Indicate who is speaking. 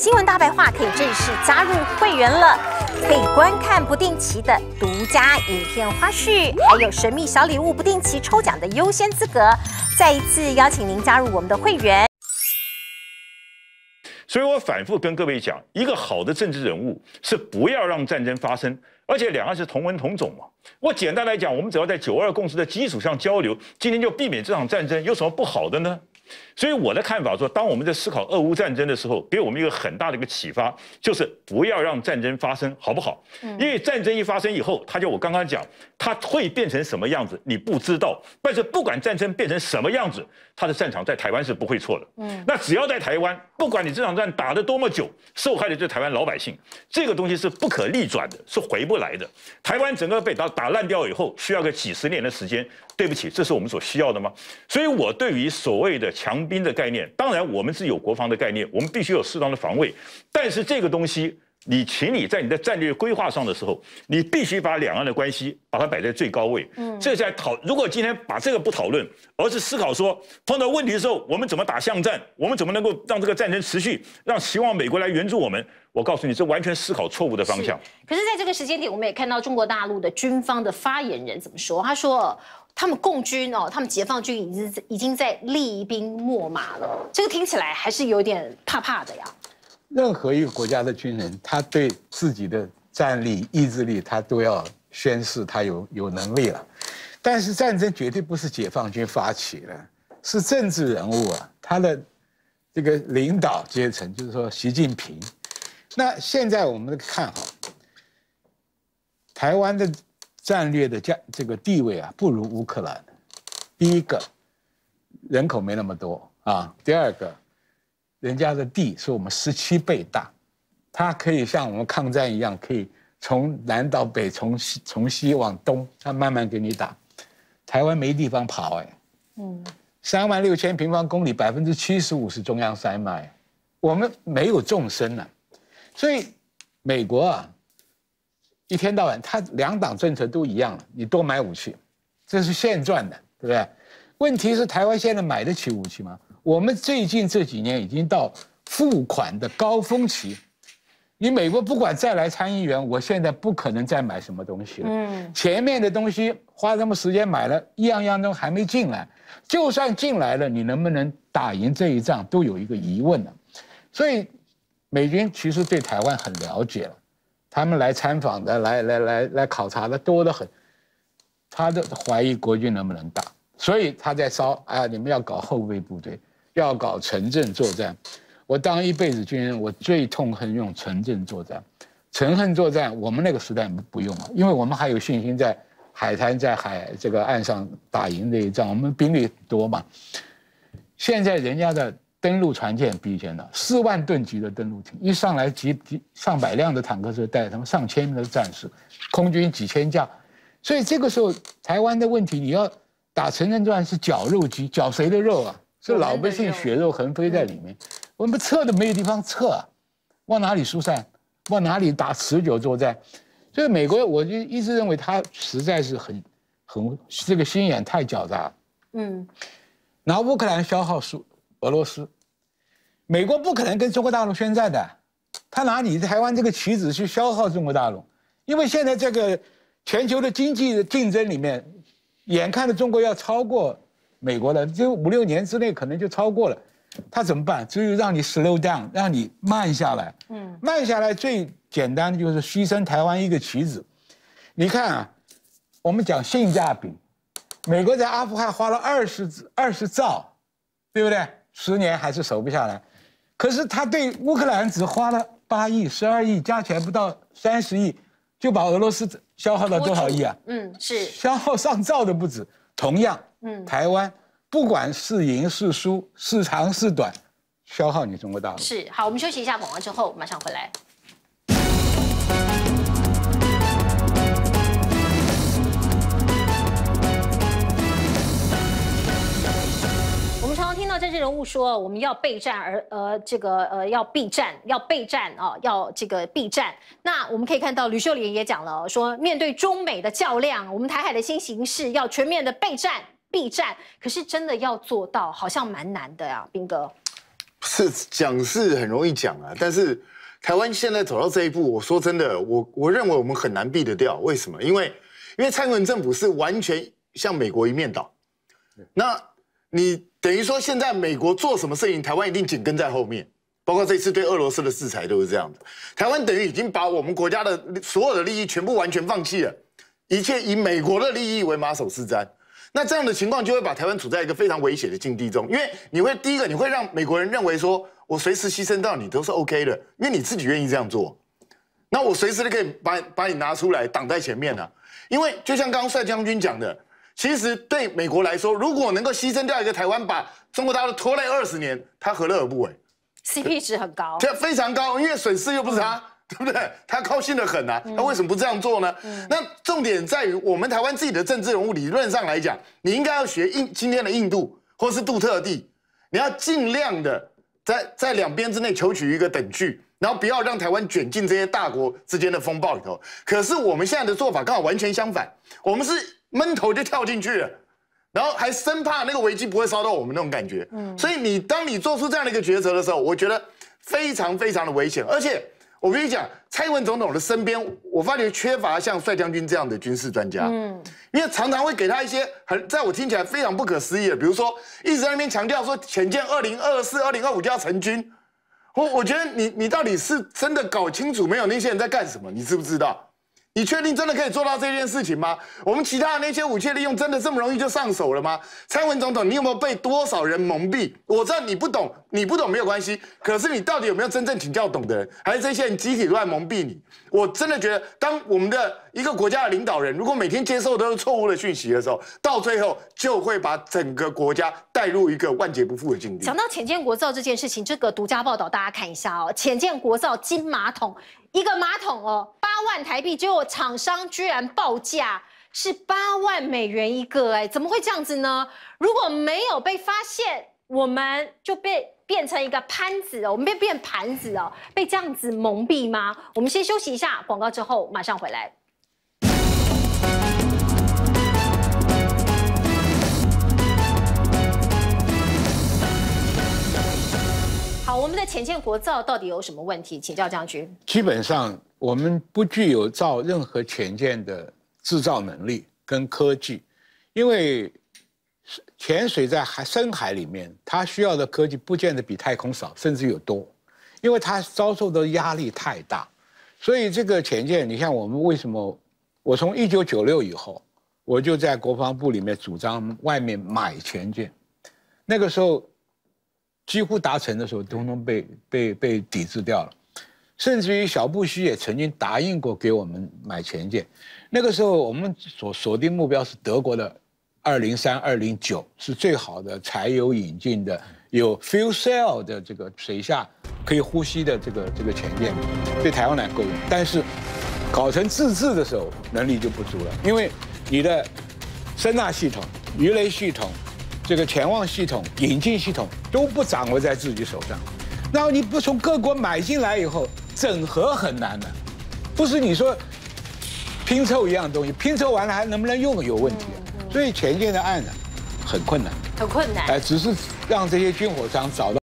Speaker 1: 新闻大白话可以正式加入会员了，可以观看不定期的独家影片花絮，还有神秘小礼物不定期抽奖的优先资格。再一次邀请您加入我们的会员。
Speaker 2: 所以我反复跟各位讲，一个好的政治人物是不要让战争发生，而且两岸是同文同种嘛。我简单来讲，我们只要在九二共识的基础上交流，今天就避免这场战争，有什么不好的呢？所以我的看法说，当我们在思考俄乌战争的时候，给我们一个很大的一个启发，就是不要让战争发生，好不好？因为战争一发生以后，他就我刚刚讲，他会变成什么样子，你不知道。但是不管战争变成什么样子，他的战场在台湾是不会错的。嗯，那只要在台湾，不管你这场战打得多么久，受害的就台湾老百姓，这个东西是不可逆转的，是回不来的。台湾整个被打打烂掉以后，需要个几十年的时间。对不起，这是我们所需要的吗？所以我对于所谓的。强兵的概念，当然我们是有国防的概念，我们必须有适当的防卫，但是这个东西。你，请你在你的战略规划上的时候，你必须把两岸的关系把它摆在最高位。嗯，这在讨，如果今天把这个不讨论，而是思考说，碰到问题的时候，我们怎么打巷战，我们怎么能够让这个战争持续，让希望美国来援助我们，我告诉你，这完全思考错误的方向。
Speaker 1: 可是，在这个时间点，我们也看到中国大陆的军方的发言人怎么说？他说，他们共军哦，他们解放军已经已经在厉兵秣马了，这个听起来还是有点怕怕的呀。
Speaker 3: 任何一个国家的军人，他对自己的战力、意志力，他都要宣誓，他有有能力了。但是战争绝对不是解放军发起的，是政治人物啊，他的这个领导阶层，就是说习近平。那现在我们看哈，台湾的战略的价这个地位啊，不如乌克兰。第一个，人口没那么多啊；第二个。人家的地是我们十七倍大，它可以像我们抗战一样，可以从南到北，从西从西往东，它慢慢给你打。台湾没地方跑哎，嗯，三万六千平方公里，百分之七十五是中央山脉，我们没有纵深啊，所以美国啊，一天到晚他两党政策都一样了，你多买武器，这是现赚的，对不对？问题是台湾现在买得起武器吗？我们最近这几年已经到付款的高峰期，你美国不管再来参议员，我现在不可能再买什么东西了。嗯，前面的东西花什么时间买了，一样样都还没进来，就算进来了，你能不能打赢这一仗都有一个疑问呢？所以美军其实对台湾很了解了，他们来参访的、来来来来考察的多得很，他都怀疑国军能不能打，所以他在烧啊，你们要搞后备部队。要搞城镇作战，我当一辈子军人，我最痛恨用城镇作战。城恨作战，我们那个时代不用啊，因为我们还有信心在海滩、在海这个岸上打赢这一仗。我们兵力多嘛，现在人家的登陆船舰比以前大，四万吨级的登陆，艇，一上来几几上百辆的坦克车，带他们上千名的战士，空军几千架，所以这个时候台湾的问题，你要打城镇作战是绞肉机，绞谁的肉啊？是老百姓血肉横飞在里面，我们撤都没有地方撤，往哪里疏散？往哪里打持久作战？所以美国我就一直认为他实在是很、很这个心眼太狡诈。嗯。然后乌克兰消耗苏俄罗斯，美国不可能跟中国大陆宣战的，他拿你台湾这个棋子去消耗中国大陆，因为现在这个全球的经济竞争里面，眼看着中国要超过。美国的就五六年之内可能就超过了，他怎么办？只有让你 slow down，让你慢下来。嗯，慢下来最简单的就是牺牲台湾一个棋子。你看啊，我们讲性价比，美国在阿富汗花了二十、二十兆，对不对？十年还是守不下来。可是他对乌克兰只花了八亿、十二亿，加起来不到三十亿，就把俄罗斯消耗到多少亿啊？嗯，是消耗上兆的不止。同样。嗯，台湾不管是赢是输，是长是短，消耗你中国大陆是
Speaker 1: 好，我们休息一下，讲完之后马上回来。我们常常听到这些人物说，我们要备战，而呃这个呃要避战，要备战啊，要这个避战。那我们可以看到吕秀莲也讲了，说面对中美的较量，我们台海的新形势要全面的备战。避战，可是真的要做到，好像蛮难的呀，兵哥。
Speaker 4: 是讲是很容易讲啊，但是台湾现在走到这一步，我说真的，我我认为我们很难避得掉。为什么？因为因为蔡英文政府是完全向美国一面倒。那你等于说，现在美国做什么事情，台湾一定紧跟在后面。包括这次对俄罗斯的制裁都是这样的。台湾等于已经把我们国家的所有的利益全部完全放弃了，一切以美国的利益为马首是瞻。那这样的情况就会把台湾处在一个非常危险的境地中，因为你会第一个，你会让美国人认为说，我随时牺牲到你都是 OK 的，因为你自己愿意这样做，那我随时都可以把把你拿出来挡在前面了。因为就像刚刚帅将军讲的，其实对美国来说，如果能够牺牲掉一个台湾，把中国大陆拖累二十年，他何乐而不为
Speaker 1: ？CP 值很高，这
Speaker 4: 非常高，因为损失又不是他。对不对？他高兴的很啊，他为什么不这样做呢？那重点在于我们台湾自己的政治人物，理论上来讲，你应该要学印今天的印度或是杜特地，你要尽量的在在两边之内求取一个等距，然后不要让台湾卷进这些大国之间的风暴里头。可是我们现在的做法刚好完全相反，我们是闷头就跳进去了，然后还生怕那个危机不会烧到我们那种感觉。嗯，所以你当你做出这样的一个抉择的时候，我觉得非常非常的危险，而且。我跟你讲，蔡英文总统的身边，我发觉缺乏像帅将军这样的军事专家。嗯，因为常常会给他一些很，在我听起来非常不可思议的，比如说一直在那边强调说，潜舰二零二四、二零二五就要成军。我我觉得你你到底是真的搞清楚没有那些人在干什么？你知不知道？你确定真的可以做到这件事情吗？我们其他的那些武器利用真的这么容易就上手了吗？蔡文总统，你有没有被多少人蒙蔽？我知道你不懂，你不懂没有关系。可是你到底有没有真正请教懂的人？还是这些人集体乱蒙蔽你？我真的觉得，当我们的一个国家的领导人如果每天接受都是错误的讯息的时候，到最后就会把整个国家带入一个万劫不复的境地。
Speaker 1: 讲到浅见国造这件事情，这个独家报道大家看一下哦。浅见国造金马桶。一个马桶哦，八万台币，结果厂商居然报价是八万美元一个，哎，怎么会这样子呢？如果没有被发现，我们就被变成一个潘子哦，我们被变盘子哦，被这样子蒙蔽吗？我们先休息一下，广告之后马上回来。那潜舰国造到底有什么问题？请教将军。
Speaker 3: 基本上，我们不具有造任何潜舰的制造能力跟科技，因为潜水在海深海里面，它需要的科技不见得比太空少，甚至有多，因为它遭受的压力太大。所以这个潜舰，你像我们为什么？我从一九九六以后，我就在国防部里面主张外面买潜舰，那个时候。几乎达成的时候，通通被被被抵制掉了，甚至于小布什也曾经答应过给我们买前艇。那个时候我们所锁定目标是德国的，二零三二零九是最好的柴油引进的，有 fuel cell 的这个水下可以呼吸的这个这个潜舰，对台湾来够用。但是搞成自制的时候能力就不足了，因为你的声纳系统、鱼雷系统。这个潜望系统、引进系统都不掌握在自己手上，那后你不从各国买进来以后，整合很难的，不是你说拼凑一样东西，拼凑完了还能不能用有问题，所以前进的案呢很困难，很困难，哎，只是让这些军火商找到。